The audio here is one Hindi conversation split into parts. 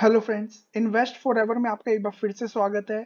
hello friends invest for ever में आपका एक बार फिर से स्वागत है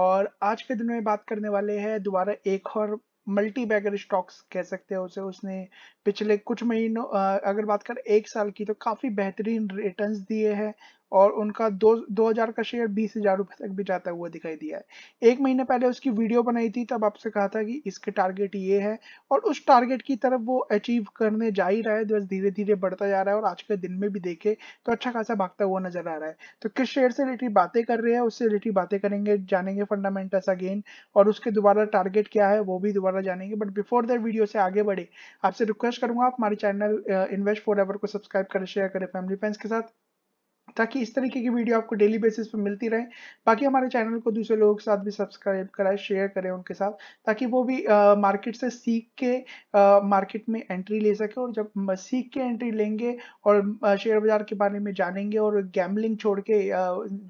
और आज के दिन में बात करने वाले हैं दोबारा एक और मल्टी बैगर स्टॉक्स कह सकते हो उसे उसने पिछले कुछ महीनों अगर बात करें एक साल की तो काफ़ी बेहतरीन रिटर्न्स दिए हैं और उनका दो दो हज़ार का शेयर बीस हज़ार रुपये तक भी जाता हुआ दिखाई दिया है एक महीने पहले उसकी वीडियो बनाई थी तब आपसे कहा था कि इसके टारगेट ये है और उस टारगेट की तरफ वो अचीव करने जा ही रहा है बस धीरे धीरे बढ़ता जा रहा है और आज के दिन में भी देखे तो अच्छा खासा भागता हुआ नजर आ रहा है तो किस शेयर से रिलेटेड बातें कर रहे हैं उससे रिलेटेड बातें करेंगे जानेंगे फंडामेंटल्स अगेन और उसके दोबारा टारगेट क्या है वो भी दोबारा जानेंगे बट बिफोर दैट वीडियो से आगे बढ़े आपसे रिक्वेस्ट करूंगा आप हमारे चैनल इन्वेस्ट फॉर को सब्सक्राइब करें शेयर करें फैमिली फ्रेंड्स के साथ ताकि इस तरीके की वीडियो आपको डेली बेसिस पर मिलती रहे बाकी हमारे चैनल को दूसरे लोगों के साथ भी सब्सक्राइब कराए शेयर करें उनके साथ ताकि वो भी मार्केट से सीख के मार्केट में एंट्री ले सके और जब सीख के एंट्री लेंगे और शेयर बाजार के बारे में जानेंगे और गैमलिंग छोड़ के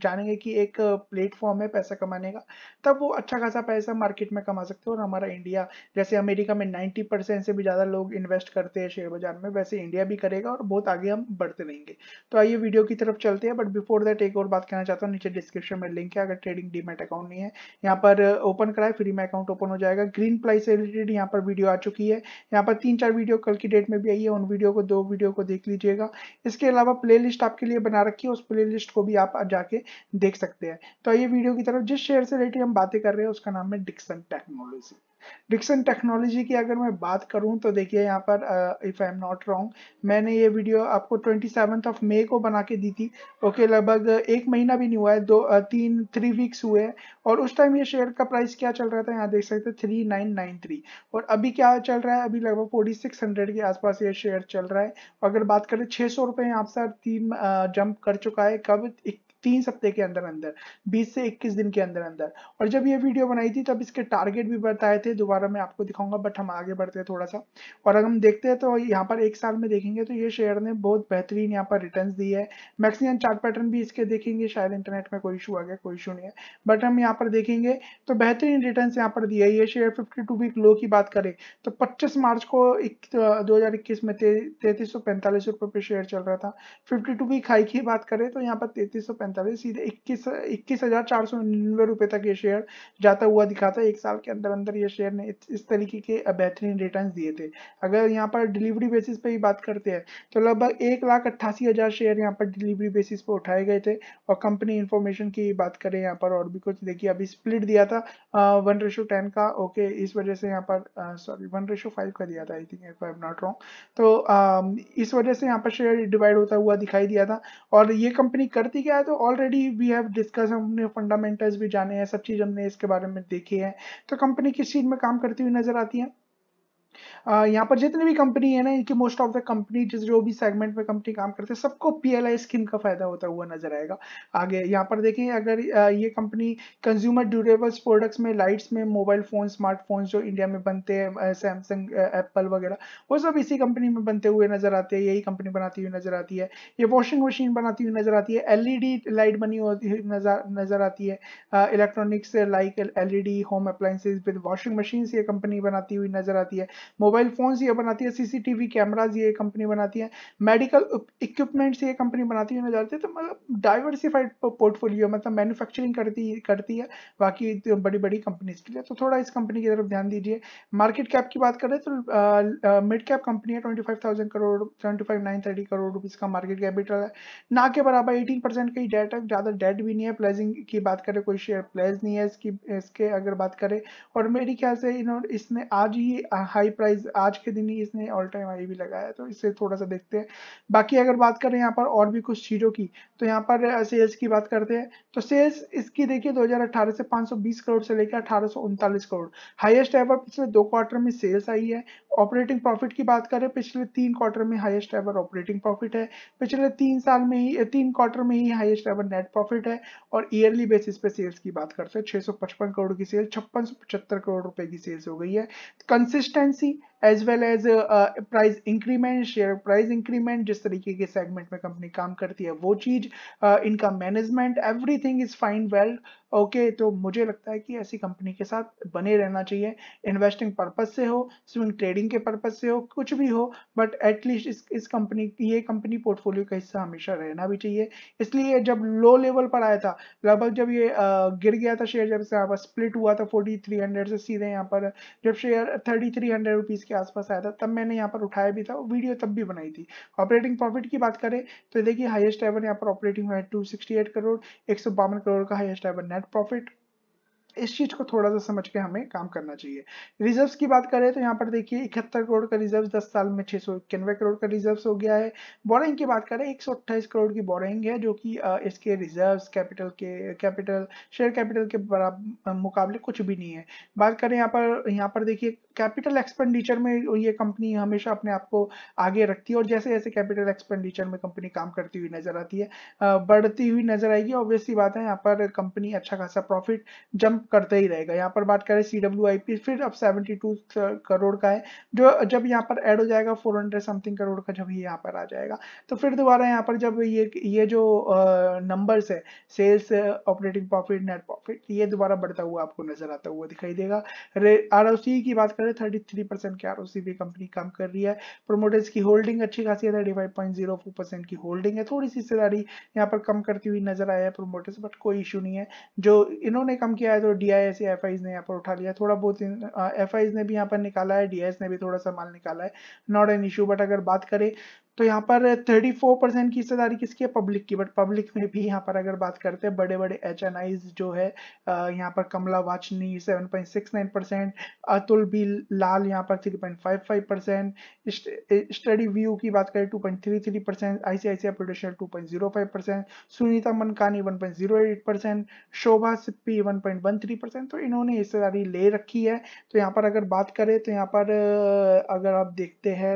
जानेंगे कि एक प्लेटफॉर्म है पैसा कमाने का तब वो अच्छा खासा पैसा मार्केट में कमा सकते हैं और हमारा इंडिया जैसे अमेरिका में 90 परसेंट से भी ज़्यादा लोग इन्वेस्ट करते हैं शेयर बाजार में वैसे इंडिया भी करेगा और बहुत आगे हम बढ़ते रहेंगे तो आइए वीडियो की तरफ चल चलते हैं बट बिफोर दैट एक और बात कहना चाहता हूँ नीचे डिस्क्रिप्शन में लिंक है अगर ट्रेडिंग डीमेट अकाउंट नहीं है यहाँ पर ओपन कराए फ्री में अकाउंट ओपन हो जाएगा ग्रीन प्लाई से रिलेटेड यहाँ पर वीडियो आ चुकी है यहाँ पर तीन चार वीडियो कल की डेट में भी आई है उन वीडियो को दो वीडियो को देख लीजिएगा इसके अलावा प्ले आपके लिए बना रखी है उस प्ले को भी आप जाके देख सकते हैं तो आइए वीडियो की तरफ जिस शेयर से रिलेटेड हम बातें कर रहे हैं उसका नाम है डिक्सन टेक्नोलॉजी डिक्सन टेक्नोलॉजी की अगर मैं बात करूं तो देखिए यहाँ पर if I am not wrong मैंने ये वीडियो आपको ट्वेंटी सेवन्थ ऑफ मे को बना के दी थी ओके okay, लगभग एक महीना भी नहीं हुआ है दो तीन थ्री वीक्स हुए हैं और उस टाइम ये शेयर का प्राइस क्या चल रहा था यहाँ देख सकते हैं थ्री नाइन नाइन थ्री और अभी क्या चल रहा है अभी लगभग फोर्टी सिक्स हंड्रेड के आसपास ये शेयर चल रहा है अगर बात करें छः सौ रुपये यहाँ पर तीन जंप कर चुका है कब तीन सप्ते के अंदर अंदर 20 से 21 दिन के अंदर अंदर और जब ये वीडियो बनाई थी तब इसके टारगेट भी बताए थे दोबारा मैं आपको दिखाऊंगा बट हम आगे बढ़ते हैं थोड़ा सा और अगर हम देखते हैं तो यहाँ पर एक साल में देखेंगे तो ये शेयर ने बहुत बेहतरीन यहाँ पर रिटर्न दी है मैक्सिमम चार्ट पैटर्न भी इसके देखेंगे शायद इंटरनेट में कोई इशू आ गया कोई इशू नहीं है बट हम यहाँ पर देखेंगे तो बेहतरीन रिटर्न यहाँ पर दिया है ये शेयर फिफ्टी वीक लो की बात करें तो पच्चीस मार्च को दो में तैतीस सौ पैंतालीस रुपये पे शेयर चल रहा था फिफ्टी वीक हाई की बात करें तो यहाँ पर तैतीस पैंतालीस सीधे इक्कीस इक्कीस हजार चार सौ निन्यानवे रुपए तक ये शेयर जाता हुआ दिखाता है एक साल के अंदर अंदर ये शेयर ने इस तरीके के बेहतरीन रिटर्न दिए थे अगर यहाँ पर डिलीवरी बेसिस पे ही बात करते हैं तो लगभग एक लाख अट्ठासी हजार शेयर यहाँ पर डिलीवरी बेसिस पे उठाए गए थे और कंपनी इन्फॉर्मेशन की बात करें यहाँ पर और भी कुछ देखिए अभी स्प्लिट दिया था वन रेशो टेन का ओके इस वजह से यहाँ पर सॉरी वन रेशो फाइव का दिया था I think if I am not wrong तो uh, इस वजह से यहाँ पर शेयर डिवाइड होता हुआ दिखाई दिया था और ये कंपनी करती क्या है तो ऑलरेडी वी हैव डिस्कस हमने फंडामेंटल्स भी जाने हैं सब चीज़ हमने इसके बारे में देखी है तो कंपनी किस चीज़ में काम करती हुई नज़र आती है यहाँ पर जितनी भी कंपनी है ना इनकी मोस्ट ऑफ द कंपनी जिस जो भी सेगमेंट में कंपनी काम करते हैं सबको पीएलआई स्कीम का फायदा होता हुआ नजर आएगा आगे यहाँ पर देखें अगर ये कंपनी कंज्यूमर ड्यूरेबल्स प्रोडक्ट्स में लाइट्स में मोबाइल फोन स्मार्टफोन जो इंडिया में बनते हैं सैमसंग एप्पल वगैरह वो सब इसी कंपनी में बनते हुए नजर आते हैं यही कंपनी बनाती हुई नजर आती है ये वॉशिंग मशीन बनाती हुई नजर आती है डी लाइट e बनी होती हुई नजर नजर आती है electronics like LED home appliances with washing machine ये कंपनी बनाती हुई नजर आती है मोबाइल फोन्स ये बनाती है सीसीटीवी कैमराज ये कंपनी बनाती है मेडिकल इक्विपमेंट्स ये कंपनी बनाती है जानते हैं तो मतलब डाइवर्सिफाइड पोर्टफोलियो मतलब मैन्युफैक्चरिंग करती करती है बाकी तो बड़ी बड़ी कंपनीज के लिए तो थोड़ा इस कंपनी की तरफ ध्यान दीजिए मार्केट कैप की बात करें तो मिड कैप कंपनी है twenty five thousand crore twenty five nine thirty crore rupees का मार्केट कैपिटल है ना के बराबर एटीन परसेंट ही डेट है ज़्यादा डेट भी नहीं है प्लेजिंग की बात करें कोई शेयर प्लेज नहीं है इसकी इसके अगर बात करें और मेरे ख्याल से इन्होंने इसने आज ही हाई प्राइस आज के दिन ही इसने ऑल टाइम हाई भी लगाया तो इससे थोड़ा सा देखते हैं बाकी अगर बात करें यहाँ पर और भी कुछ चीज़ों की तो यहाँ पर सेल्स की बात करते हैं तो सेल्स इसकी देखिए 2018 से 520 करोड़ से लेकर अठारह करोड़ हाईएस्ट एवर पिछले दो क्वार्टर में सेल्स आई है ऑपरेटिंग प्रॉफिट की बात करें पिछले तीन क्वार्टर में हाईएस्ट एवर ऑपरेटिंग प्रॉफिट है पिछले तीन साल में ही तीन क्वार्टर में ही हाईएस्ट एवर नेट प्रॉफिट है और ईयरली बेसिस पे सेल्स की बात करते हैं 655 करोड़ की सेल छप्पन करोड़ रुपए की सेल्स हो गई है consistency see as well as price increment share price increment जिस तरीके के सेगमेंट में कंपनी काम करती है वो चीज uh, इनका management everything is fine well okay तो मुझे लगता है कि ऐसी कंपनी के साथ बने रहना चाहिए इन्वेस्टिंग पर्पज से हो स्विंग ट्रेडिंग के पर्पज से हो कुछ भी हो बट एटलीस्ट इस इस कंपनी ये कंपनी पोर्टफोलियो का हिस्सा हमेशा रहना भी चाहिए इसलिए जब लो लेवल पर आया था लगभग जब ये आ, uh, गिर गया था शेयर जब से यहाँ पर स्प्लिट हुआ था फोर्टी थ्री हंड्रेड से सीधे यहाँ पर जब share thirty three hundred rupees के आसपास आया था तब मैंने यहाँ पर उठाया भी था वीडियो तब भी बनाई थी ऑपरेटिंग प्रॉफिट की बात करें तो देखिए हाईएस्ट एवर यहाँ पर ऑपरेटिंग हुआ है टू करोड़ एक करोड़ का हाइएस्ट एवर नेट प्रॉफिट इस चीज को थोड़ा सा समझ के हमें काम करना चाहिए रिजर्व्स की बात करें तो यहाँ पर देखिए इकहत्तर करोड़ का रिजर्व दस साल में छह सौ इक्यानवे करोड़ का रिजर्व हो गया है बोरिंग की बात करें एक सौ करोड़ की बोरिंग है जो कि इसके रिजर्व कैपिटल के कैपिटल शेयर कैपिटल के बराबर मुकाबले कुछ भी नहीं है बात करें यहाँ पर यहाँ पर देखिए कैपिटल एक्सपेंडिचर में ये कंपनी हमेशा अपने आप को आगे रखती है और जैसे जैसे कैपिटल एक्सपेंडिचर में कंपनी काम करती हुई नजर आती है बढ़ती हुई नजर आएगी ऑब्वियसली बात है यहाँ पर कंपनी अच्छा खासा प्रॉफिट जंप करता ही रहेगा यहाँ पर बात करें सी डब्ल्यू आई पी फिर अब सेवेंटी टू uh, करोड़ का है जो जब यहाँ पर ऐड हो जाएगा फोर हंड्रेड समथिंग करोड़ का जब ये यहाँ पर आ जाएगा तो फिर दोबारा यहाँ पर जब ये ये जो नंबर्स है sales operating profit net profit ये दोबारा बढ़ता हुआ आपको नजर आता हुआ दिखाई देगा आर की बात करें थर्टी थ्री परसेंट की आर भी कंपनी काम कर रही है प्रोमोटर्स की होल्डिंग अच्छी खासी है thirty five point zero four percent की होल्डिंग है थोड़ी सी हिस्सेदारी यहाँ पर कम करती हुई नजर आया है प्रोमोटर्स बट कोई इशू नहीं है जो इन्होंने कम किया है तो D I S F I's ने यहाँ पर उठा लिया थोड़ा बहुत एफ आईज ने भी यहाँ पर निकाला है डी ने भी थोड़ा सा माल निकाला है नॉट एन इशू बट अगर बात करें तो यहाँ पर 34 परसेंट की हिस्सेदारी किसकी है पब्लिक की बट पब्लिक में भी यहाँ पर अगर बात करते हैं बड़े बड़े एच जो है यहाँ पर कमला वाचनी 7.69 परसेंट अतुल बी लाल यहाँ पर 3.55 परसेंट स्टडी व्यू की बात करें 2.33 percent ICICI Prudential 2.05 percent Sunita Mankani 1.08 percent Shobha Sippy one percent तो इन्होंने हिस्सेदारी ले रखी है तो यहाँ पर अगर बात करें तो यहाँ पर अगर आप देखते हैं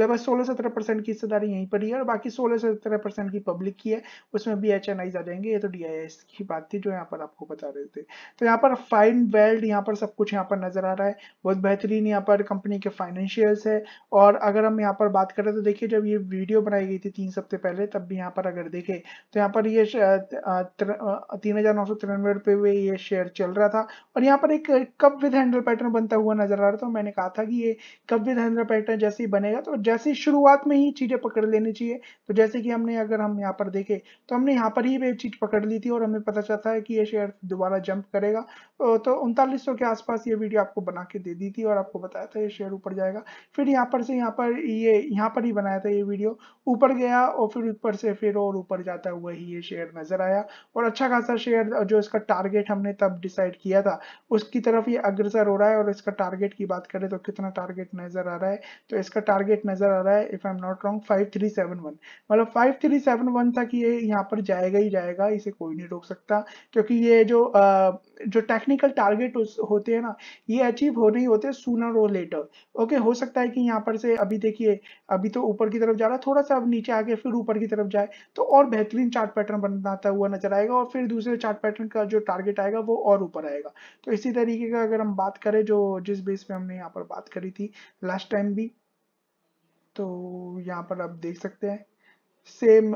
मतलब सोलह सत्रह परसेंट की हिस्सेदारी यहीं पर ही है और बाकी सोलह सत्रह परसेंट की पब्लिक की है उसमें बी एच एन आई आ जाएंगे ये तो डी आई एस की बात थी जो यहाँ पर आपको बता रहे थे तो यहाँ पर फाइन वेल्ड यहाँ पर सब कुछ यहाँ पर नजर आ रहा है बहुत बेहतरीन यहाँ पर कंपनी के फाइनेंशियल्स है और अगर हम यहाँ पर बात करें तो देखिए जब ये वीडियो बनाई गई थी तीन सप्ते पहले तब भी यहाँ पर अगर देखे तो यहाँ पर ये तीन हजार नौ सौ तिरानवे रुपये हुए ये शेयर चल रहा था और यहाँ पर एक कप विद हैंडल पैटर्न बनता हुआ नजर आ रहा था मैंने कहा था कि ये कप विद हैंडल पैटर्न जैसे ही बनेगा दिया तो जैसे शुरुआत में ही चीज़ें पकड़ लेनी चाहिए तो जैसे कि हमने अगर हम यहाँ पर देखे तो हमने यहाँ पर ही वे चीज़ पकड़ ली थी और हमें पता चलता है कि ये शेयर दोबारा जंप करेगा तो उनतालीस के आसपास ये वीडियो आपको बना के दे दी थी और आपको बताया था ये शेयर ऊपर जाएगा फिर यहाँ पर से यहाँ पर ये यहाँ पर ही बनाया था ये वीडियो ऊपर गया और फिर ऊपर से फिर और ऊपर जाता हुआ ही ये शेयर नज़र आया और अच्छा खासा शेयर जो इसका टारगेट हमने तब डिसाइड किया था उसकी तरफ ये अग्रसर हो रहा है और इसका टारगेट की बात करें तो कितना टारगेट नज़र आ रहा है तो इसका टारगेट टारगेट नजर आ रहा है if I am not wrong 5371 मतलब 5371 तक ये यहाँ पर जाएगा ही जाएगा इसे कोई नहीं रोक सकता क्योंकि ये जो आ, जो टेक्निकल टारगेट होते हैं ना ये अचीव होने ही होते हैं सूनर और लेटर ओके हो सकता है कि यहाँ पर से अभी देखिए अभी तो ऊपर की तरफ जा रहा थोड़ा सा अब नीचे आके फिर ऊपर की तरफ जाए तो और बेहतरीन चार्ट पैटर्न बनाता हुआ नजर आएगा और फिर दूसरे चार्ट पैटर्न का जो टारगेट आएगा वो और ऊपर आएगा तो इसी तरीके का अगर हम बात करें जो जिस बेस पे हमने यहाँ पर बात करी थी लास्ट टाइम भी तो यहाँ पर आप देख सकते हैं सेम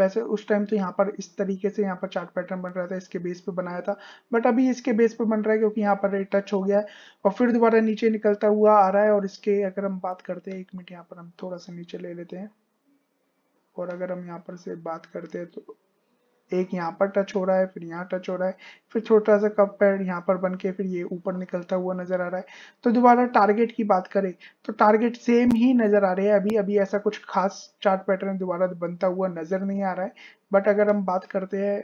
वैसे उस टाइम तो यहाँ पर इस तरीके से यहाँ पर चार्ट पैटर्न बन रहा था इसके बेस पे बनाया था बट अभी इसके बेस पे बन रहा है क्योंकि यहाँ पर रेट टच हो गया है और फिर दोबारा नीचे निकलता हुआ आ रहा है और इसके अगर हम बात करते हैं एक मिनट यहाँ पर हम थोड़ा सा नीचे ले लेते हैं और अगर हम यहाँ पर से बात करते हैं तो एक यहाँ पर टच हो रहा है फिर यहाँ टच हो रहा है फिर छोटा सा कप पैड यहाँ पर बन के फिर ये ऊपर निकलता हुआ नजर आ रहा है तो दोबारा टारगेट की बात करें तो टारगेट सेम ही नजर आ रहे हैं अभी अभी ऐसा कुछ खास चार्ट पैटर्न दोबारा बनता हुआ नजर नहीं आ रहा है बट अगर हम बात करते हैं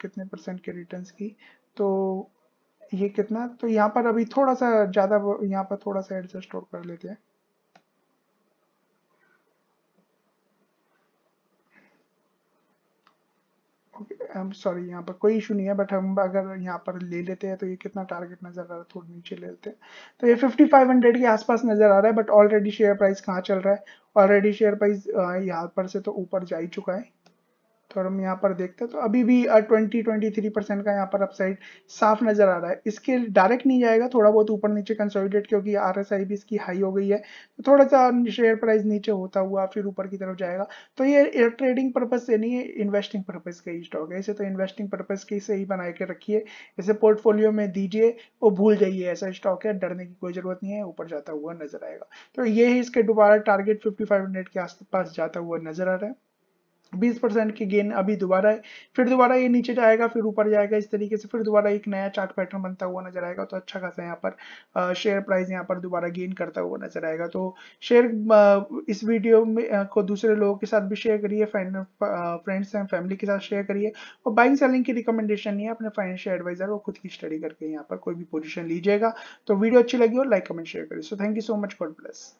कितने परसेंट के रिटर्न की तो ये कितना तो यहाँ पर अभी थोड़ा सा ज्यादा यहाँ पर थोड़ा सा एडजस्ट और कर लेते हैं सॉरी यहाँ पर कोई इशू नहीं है बट हम अगर यहाँ पर ले लेते हैं तो ये कितना टारगेट नज़र आ रहा है थोड़ा नीचे ले लेते हैं तो ये 5500 के आसपास नज़र आ रहा है बट ऑलरेडी शेयर प्राइस कहाँ चल रहा है ऑलरेडी शेयर प्राइस यहाँ पर से तो ऊपर जा ही चुका है तो हम यहाँ पर देखते हैं तो अभी भी ट्वेंटी ट्वेंटी थ्री परसेंट का यहाँ पर अपसाइड साफ नजर आ रहा है इसके डायरेक्ट नहीं जाएगा थोड़ा बहुत ऊपर नीचे कंसोलिडेट क्योंकि आर एस आई भी इसकी हाई हो गई है तो थोड़ा सा शेयर प्राइस नीचे होता हुआ फिर ऊपर की तरफ जाएगा तो ये ट्रेडिंग पर्पज से नहीं है इन्वेस्टिंग पर्पज का ही स्टॉक है इसे तो इन्वेस्टिंग पर्पज के से ही बना के रखिए इसे पोर्टफोलियो में दीजिए और भूल जाइए ऐसा स्टॉक है डरने की कोई जरूरत नहीं है ऊपर जाता हुआ नजर आएगा तो ये इसके दोबारा टारगेट फिफ्टी के आसपास जाता हुआ नजर आ रहा है बीस परसेंट की गेन अभी दोबारा है फिर दोबारा ये नीचे जाएगा फिर ऊपर जाएगा इस तरीके से फिर दोबारा एक नया चार्ट पैटर्न बनता हुआ नजर आएगा तो अच्छा खासा यहाँ पर शेयर प्राइस यहाँ पर दोबारा गेन करता हुआ नजर आएगा तो शेयर इस वीडियो में को दूसरे लोगों के साथ भी शेयर करिए फ्रेंड्स एंड फैमिली के साथ शेयर करिए और बाइंग सेलिंग की रिकमेंडेशन नहीं है अपने फाइनेंशियल एडवाइजर को खुद की स्टडी करके यहाँ पर कोई भी पोजिशन लीजिएगा तो वीडियो अच्छी लगी हो लाइक कमेंट शेयर करिए so thank you so much God bless